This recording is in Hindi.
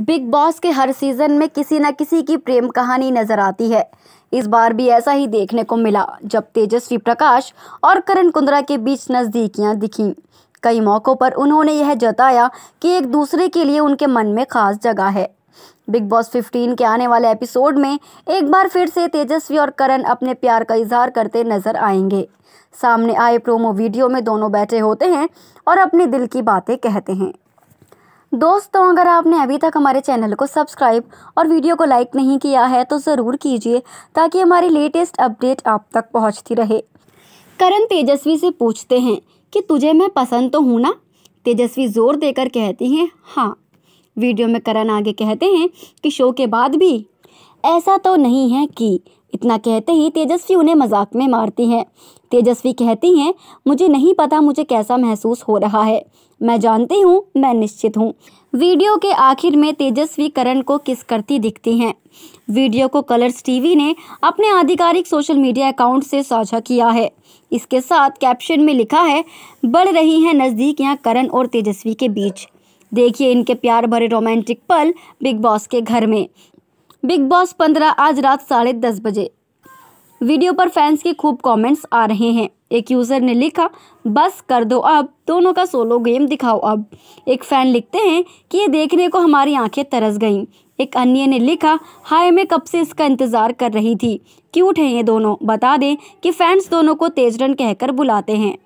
बिग बॉस के हर सीज़न में किसी न किसी की प्रेम कहानी नज़र आती है इस बार भी ऐसा ही देखने को मिला जब तेजस्वी प्रकाश और करण कुंद्रा के बीच नज़दीकियां दिखीं कई मौक़ों पर उन्होंने यह जताया कि एक दूसरे के लिए उनके मन में खास जगह है बिग बॉस 15 के आने वाले एपिसोड में एक बार फिर से तेजस्वी और करण अपने प्यार का इजहार करते नजर आएंगे सामने आए प्रोमो वीडियो में दोनों बैठे होते हैं और अपने दिल की बातें कहते हैं दोस्तों अगर आपने अभी तक हमारे चैनल को सब्सक्राइब और वीडियो को लाइक नहीं किया है तो ज़रूर कीजिए ताकि हमारी लेटेस्ट अपडेट आप तक पहुंचती रहे करण तेजस्वी से पूछते हैं कि तुझे मैं पसंद तो हूँ ना तेजस्वी जोर देकर कहती हैं हाँ वीडियो में करण आगे कहते हैं कि शो के बाद भी ऐसा तो नहीं है कि इतना कहते ही तेजस्वी उन्हें मजाक में मारती हैं तेजस्वी कहती हैं मुझे नहीं पता मुझे कैसा महसूस हो रहा है मैं जानती हूँ मैं निश्चित हूँ वीडियो के आखिर में तेजस्वी करण को किस करती दिखती हैं वीडियो को कलर्स टीवी ने अपने आधिकारिक सोशल मीडिया अकाउंट से साझा किया है इसके साथ कैप्शन में लिखा है बढ़ रही हैं नज़दीकियाँ करण और तेजस्वी के बीच देखिए इनके प्यार भरे रोमांटिक पल बिग बॉस के घर में बिग बॉस पंद्रह आज रात साढ़े दस बजे वीडियो पर फैंस के खूब कमेंट्स आ रहे हैं एक यूज़र ने लिखा बस कर दो अब दोनों का सोलो गेम दिखाओ अब एक फ़ैन लिखते हैं कि ये देखने को हमारी आंखें तरस गईं एक अन्य ने लिखा हाय मैं कब से इसका इंतज़ार कर रही थी क्यूट हैं ये दोनों बता दें कि फैंस दोनों को तेज रन कहकर बुलाते हैं